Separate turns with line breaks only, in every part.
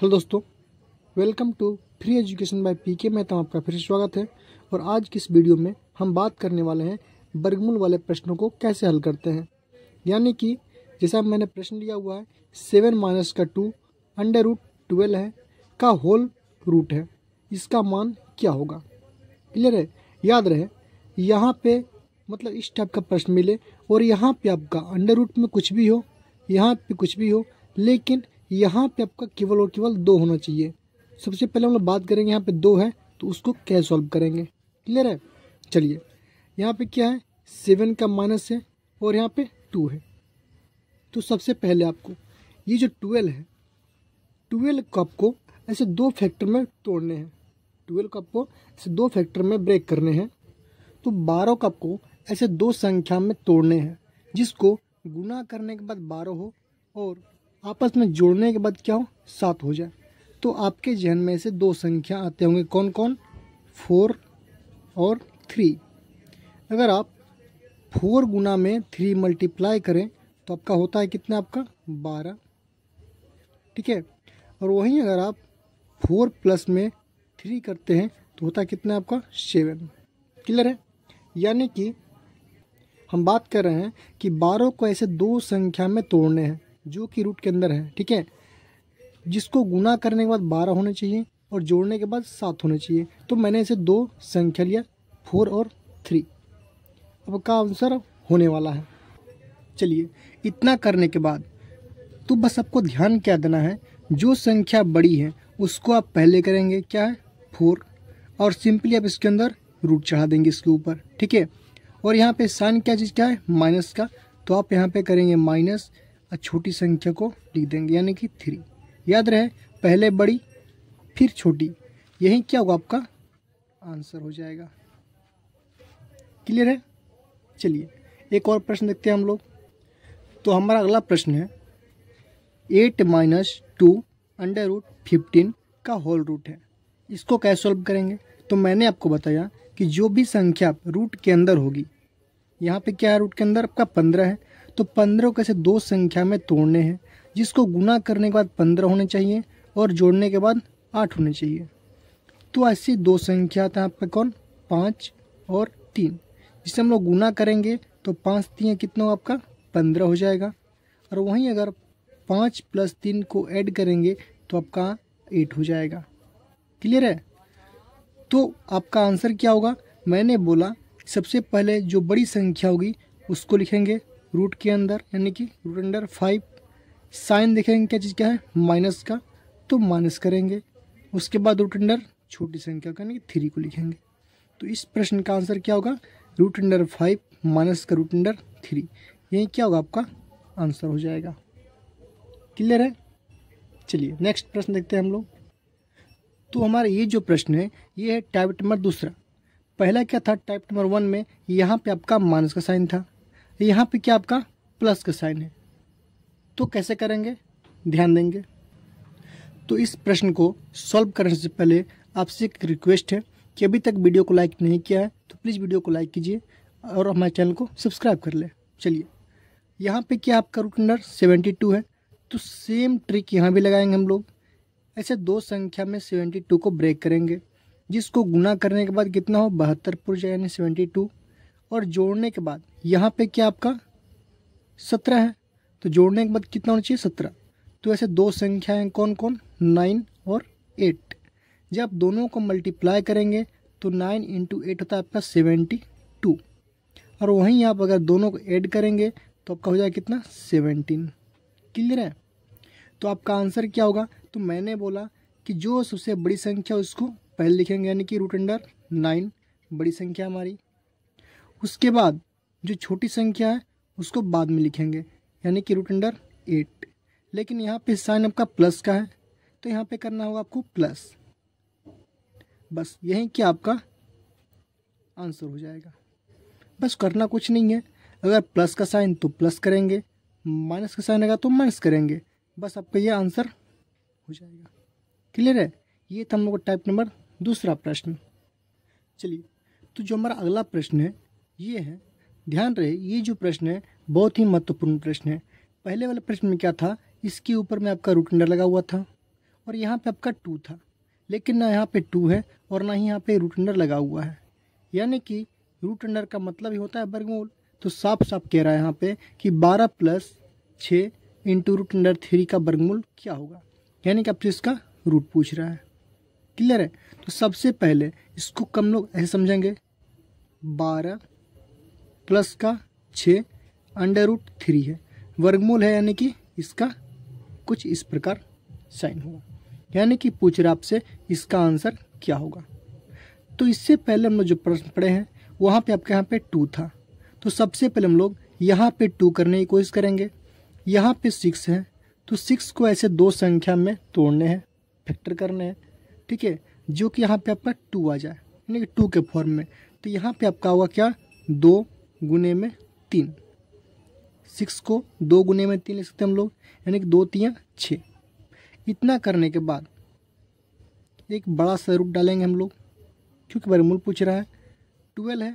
hello दोस्तों welcome to free education by P K Mehta तो आपका फिर स्वागत है और आज की इस वीडियो में हम बात करने वाले हैं बर्गमूल वाले प्रश्नों को कैसे हल करते हैं यानी कि जैसा मैंने प्रश्न लिया हुआ है सेवन माइनस का टू अंडर रूट ट्वेल्व है का होल रूट है इसका मान क्या होगा क्लियर है याद रहे यहाँ पे मतलब इस टाइप का प्रश्न मिले और यहाँ पे आपका अंडर रूट में कुछ भी हो यहाँ पे कुछ भी हो लेकिन यहाँ पे आपका केवल और केवल दो होना चाहिए सबसे पहले हम लोग बात करेंगे यहाँ पे दो है तो उसको कैसे सॉल्व करेंगे क्लियर है चलिए यहाँ पे क्या है सेवन का माइनस है और यहाँ पे टू है तो सबसे पहले आपको ये जो ट्वेल्व है ट्वेल्व को आपको ऐसे दो फैक्टर में तोड़ने हैं ट्वेल्व को आपको ऐसे दो फैक्टर में ब्रेक करने हैं तो बारह को आपको ऐसे दो संख्या में तोड़ने हैं जिसको गुना करने के बाद बारह हो और आपस में जोड़ने के बाद क्या हो सात हो जाए तो आपके जहन में से दो संख्या आते होंगे कौन कौन फोर और थ्री अगर आप फोर गुना में थ्री मल्टीप्लाई करें तो आपका होता है कितना आपका बारह ठीक है और वहीं अगर आप फोर प्लस में थ्री करते हैं तो होता है कितना आपका सेवन क्लियर है यानी कि हम बात कर रहे हैं कि बारह को ऐसे दो संख्या में तोड़ने हैं जो कि रूट के अंदर है ठीक है जिसको गुना करने के बाद बारह होने चाहिए और जोड़ने के बाद सात होने चाहिए तो मैंने इसे दो संख्या लिया फोर और थ्री अब का आंसर होने वाला है चलिए इतना करने के बाद तो बस आपको ध्यान क्या देना है जो संख्या बड़ी है उसको आप पहले करेंगे क्या है फोर और सिंपली आप इसके अंदर रूट चढ़ा देंगे इसके ऊपर ठीक है और यहाँ पे साइन क्या चीज़ क्या है माइनस का तो आप यहाँ पे करेंगे माइनस और छोटी संख्या को लिख देंगे यानी कि थ्री याद रहे पहले बड़ी फिर छोटी यही क्या होगा आपका आंसर हो जाएगा क्लियर है चलिए एक और प्रश्न देखते हैं हम लोग तो हमारा अगला प्रश्न है eight minus two under root fifteen का होल रूट है इसको कैसे सॉल्व करेंगे तो मैंने आपको बताया कि जो भी संख्या रूट के अंदर होगी यहाँ पे क्या है रूट के अंदर आपका पंद्रह है तो पंद्रह कैसे दो संख्या में तोड़ने हैं जिसको गुना करने के बाद पंद्रह होने चाहिए और जोड़ने के बाद आठ होने चाहिए तो ऐसी दो संख्या था आपका कौन पाँच और तीन जिसे हम लोग गुना करेंगे तो पाँच तीन कितना हो आपका पंद्रह हो जाएगा और वहीं अगर पाँच प्लस तीन को ऐड करेंगे तो आपका एट हो जाएगा क्लियर है तो आपका आंसर क्या होगा मैंने बोला सबसे पहले जो बड़ी संख्या होगी उसको लिखेंगे रूट के अंदर यानी कि रूट अंडर फाइव साइन देखेंगे क्या चीज़ क्या है माइनस का तो माइनस करेंगे उसके बाद रूट अंडर छोटी संख्या का यानी कि थ्री को लिखेंगे तो इस प्रश्न का आंसर क्या होगा रूट अंडर फाइव माइनस का रूट अंडर थ्री यही क्या होगा आपका आंसर हो जाएगा क्लियर है चलिए नेक्स्ट प्रश्न देखते हैं हम लोग तो हमारा ये जो प्रश्न है ये है टाइप नंबर दूसरा पहला क्या था टाइप नंबर वन में यहाँ पे आपका माइनस का साइन था यहाँ पे क्या आपका प्लस का साइन है तो कैसे करेंगे ध्यान देंगे तो इस प्रश्न को सॉल्व करने से पहले आपसे एक रिक्वेस्ट है कि अभी तक वीडियो को लाइक नहीं किया है तो प्लीज़ वीडियो को लाइक कीजिए और हमारे चैनल को सब्सक्राइब कर लें चलिए यहाँ पे क्या आपका रूट अंडर सेवेंटी टू है तो सेम ट्रिक यहाँ भी लगाएंगे हम लोग ऐसे दो संख्या में सेवेंटी टू को ब्रेक करेंगे जिसको गुना करने के बाद कितना हो बहत्तर जाए यानी सेवेंटी टू और जोड़ने के बाद यहाँ पे क्या आपका सत्रह है तो जोड़ने के बाद कितना होना चाहिए सत्रह तो ऐसे दो संख्याएं कौन कौन नाइन और एट जब आप दोनों को मल्टीप्लाई करेंगे तो नाइन इंटू एट होता है आपका सेवेंटी टू और वहीं आप अगर दोनों को ऐड करेंगे तो आपका हो जाएगा कितना सेवेंटीन क्लियर है तो आपका आंसर क्या होगा तो मैंने बोला कि जो सबसे बड़ी संख्या उसको पहले लिखेंगे यानी कि रूट अंडर नाइन बड़ी संख्या हमारी उसके बाद जो छोटी संख्या है उसको बाद में लिखेंगे यानी कि रूट अंडर एट लेकिन यहाँ पे साइन आपका प्लस का है तो यहाँ पे करना होगा आपको प्लस बस यही कि आपका आंसर हो जाएगा बस करना कुछ नहीं है अगर प्लस का साइन तो प्लस करेंगे माइनस का साइन आएगा तो माइनस करेंगे बस आपका ये आंसर हो जाएगा क्लियर है ये था हम लोग का टाइप नंबर दूसरा प्रश्न चलिए तो जो हमारा अगला प्रश्न है ये है ध्यान रहे ये जो प्रश्न है बहुत ही महत्वपूर्ण प्रश्न है पहले वाले प्रश्न में क्या था इसके ऊपर में आपका रूट अंडर लगा हुआ था और यहाँ पे आपका टू था लेकिन ना यहाँ पे टू है और ना ही यहाँ पे रूट अंडर लगा हुआ है यानी कि रूट अंडर का मतलब ही होता है वर्गमूल तो साफ साफ कह रहा है यहाँ पे कि बारह प्लस छः इंटू रूट अंडर थ्री का बर्गमूल क्या होगा यानी कि आपसे इसका रूट पूछ रहा है क्लियर है तो सबसे पहले इसको कम लोग ऐसे समझेंगे बारह प्लस का छः अंडर रूट थ्री है वर्गमूल है यानी कि इसका कुछ इस प्रकार साइन होगा यानी कि पूछ रहा आपसे इसका आंसर क्या होगा तो इससे पहले हम लोग जो प्रश्न पढ़े हैं वहाँ पे आपके यहाँ पे टू था तो सबसे पहले हम लोग यहाँ पे टू करने की कोशिश करेंगे यहाँ पे सिक्स है तो सिक्स को ऐसे दो संख्या में तोड़ने हैं फैक्टर करने हैं ठीक है जो कि यहाँ पे आपका टू आ जाए यानी कि टू के फॉर्म में तो यहाँ पे आपका होगा क्या दो गुने में तीन सिक्स को दो गुने में तीन लिख सकते हैं हम लोग यानी कि दो तिया छः इतना करने के बाद एक बड़ा सा रूट डालेंगे हम लोग क्योंकि वर्मूल पूछ रहा है ट्वेल्व है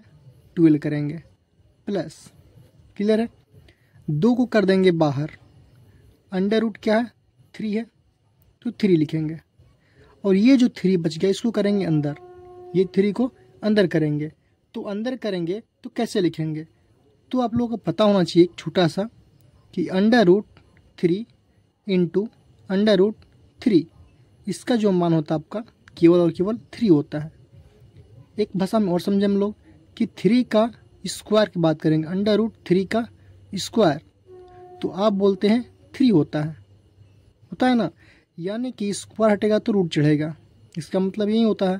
ट्वेल्व करेंगे प्लस क्लियर है दो को कर देंगे बाहर अंडर रूट क्या है थ्री है तो थ्री लिखेंगे और ये जो थ्री बच गया इसको करेंगे अंदर ये थ्री को अंदर करेंगे तो अंदर करेंगे तो कैसे लिखेंगे तो आप लोगों को पता होना चाहिए एक छोटा सा कि under root three into under root three इसका जो मान होता है आपका केवल और केवल थ्री होता है एक भाषा में और समझे हम लोग कि थ्री का स्क्वायर की बात करेंगे अंडर रूट थ्री का स्क्वायर तो आप बोलते हैं थ्री होता है होता है ना यानी कि स्क्वायर हटेगा तो रूट चढ़ेगा इसका मतलब यही होता है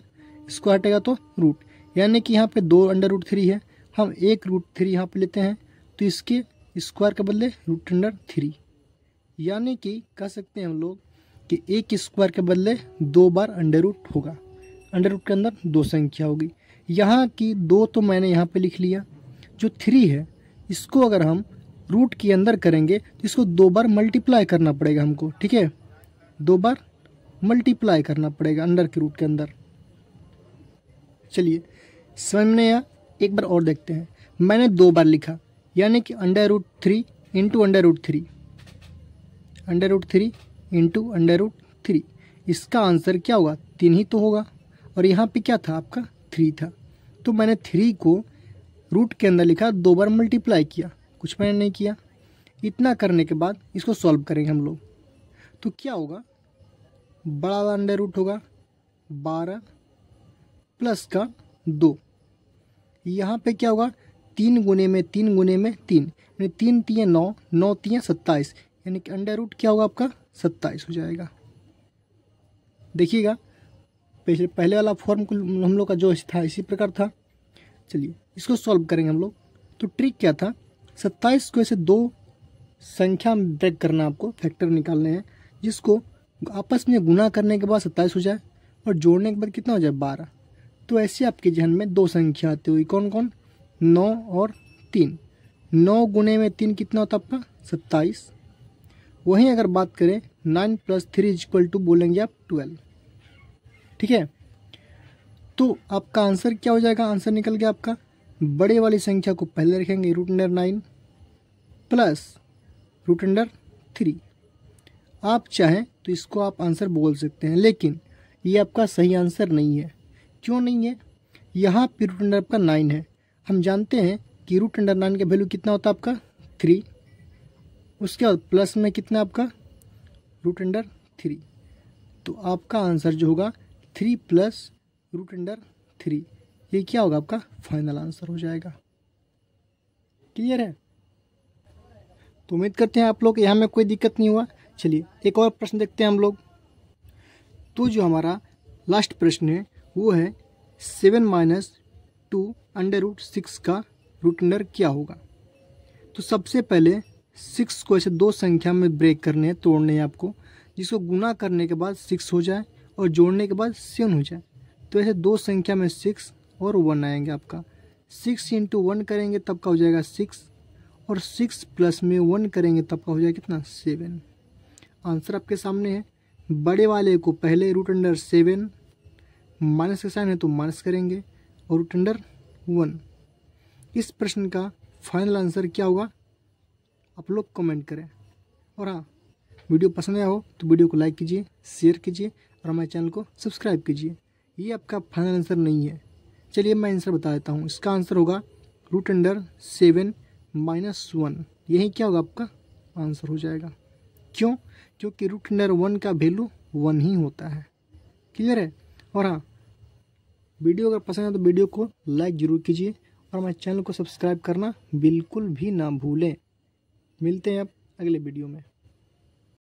स्क्वायर हटेगा तो रूट यानी कि यहाँ पे दो अंडर रूट थ्री है हम एक रूट थ्री यहाँ पर लेते हैं तो इसके स्क्वायर के बदले रूट अंडर थ्री यानी कि कह सकते हैं हम लोग कि एक स्क्वायर के बदले दो बार अंडर रूट होगा अंडर रूट के अंदर दो संख्या होगी यहाँ की दो तो मैंने यहाँ पर लिख लिया जो थ्री है इसको अगर हम रूट के अंदर करेंगे तो इसको दो बार मल्टीप्लाई करना पड़ेगा हमको ठीक है दो बार मल्टीप्लाई करना पड़ेगा अंडर के रूट के अंदर चलिए समझ में आया एक बार और देखते हैं मैंने दो बार लिखा यानी कि under root three into under root three under root three into under root three इसका आंसर क्या होगा तीन ही तो होगा और यहाँ पे क्या था आपका थ्री था तो मैंने थ्री को रूट के अंदर लिखा दो बार मल्टीप्लाई किया कुछ मैंने नहीं किया इतना करने के बाद इसको सॉल्व करेंगे हम लोग तो क्या होगा बड़ा वाला अंडर रूट होगा बारह प्लस का दो यहाँ पे क्या होगा तीन गुने में तीन गुने में तीन यानी तीन तीन नौ नौ तीन सत्ताईस यानी कि अंडर रूट क्या होगा आपका सत्ताईस हो जाएगा देखिएगा पिछले पहले वाला फॉर्म हम लोग का जो था इसी प्रकार था चलिए इसको सॉल्व करेंगे हम लोग तो ट्रिक क्या था सत्ताईस को ऐसे दो संख्या में ब्रेक करना आपको फैक्टर निकालने हैं जिसको आपस में गुना करने के बाद सत्ताईस हो जाए और जोड़ने के बाद कितना हो जाए बारह तो ऐसे आपके जहन में दो संख्या आती हुई कौन कौन नौ और तीन नौ गुने में तीन कितना होता आपका सत्ताईस वहीं अगर बात करें nine plus three is equal to बोलेंगे आप ट्वेल्व ठीक है तो आपका आंसर क्या हो जाएगा आंसर निकल गया आपका बड़े वाली संख्या को पहले रखेंगे root under nine plus root under three आप चाहें तो इसको आप आंसर बोल सकते हैं लेकिन ये आपका सही आंसर नहीं है क्यों नहीं है यहाँ पे रूट अंडर आपका नाइन है हम जानते हैं कि रूट अंडर नाइन का वैल्यू कितना होता है आपका थ्री उसके बाद प्लस में कितना आपका रूट अंडर थ्री तो आपका आंसर जो होगा three plus root under three ये क्या होगा आपका फाइनल आंसर हो जाएगा क्लियर है तो उम्मीद करते हैं आप लोग यहाँ में कोई दिक्कत नहीं हुआ चलिए एक और प्रश्न देखते हैं हम लोग तो जो हमारा लास्ट प्रश्न है वो है seven minus two under root six का रूट अंडर क्या होगा तो सबसे पहले सिक्स को ऐसे दो संख्या में ब्रेक करने हैं तोड़ने हैं आपको जिसको गुना करने के बाद सिक्स हो जाए और जोड़ने के बाद सेवन हो जाए तो ऐसे दो संख्या में सिक्स और वन आएंगे आपका सिक्स इंटू वन करेंगे तब का हो जाएगा सिक्स और सिक्स प्लस में वन करेंगे तब का हो जाएगा कितना सेवन आंसर आपके सामने है बड़े वाले को पहले रूट अंडर सेवन माइनस का साइन है तो माइनस करेंगे और रूट अंडर वन इस प्रश्न का फाइनल आंसर क्या होगा आप लोग कमेंट करें और हाँ वीडियो पसंद आया हो तो वीडियो को लाइक कीजिए शेयर कीजिए और हमारे चैनल को सब्सक्राइब कीजिए ये आपका फाइनल आंसर नहीं है चलिए मैं आंसर बता देता हूँ इसका आंसर होगा root under seven minus one यही क्या होगा आपका आंसर हो जाएगा क्यों क्योंकि रूट अंडर वन का वैल्यू वन ही होता है क्लियर है और हाँ वीडियो अगर पसंद है तो वीडियो को लाइक ज़रूर कीजिए और हमारे चैनल को सब्सक्राइब करना बिल्कुल भी ना भूलें मिलते हैं अब अगले वीडियो में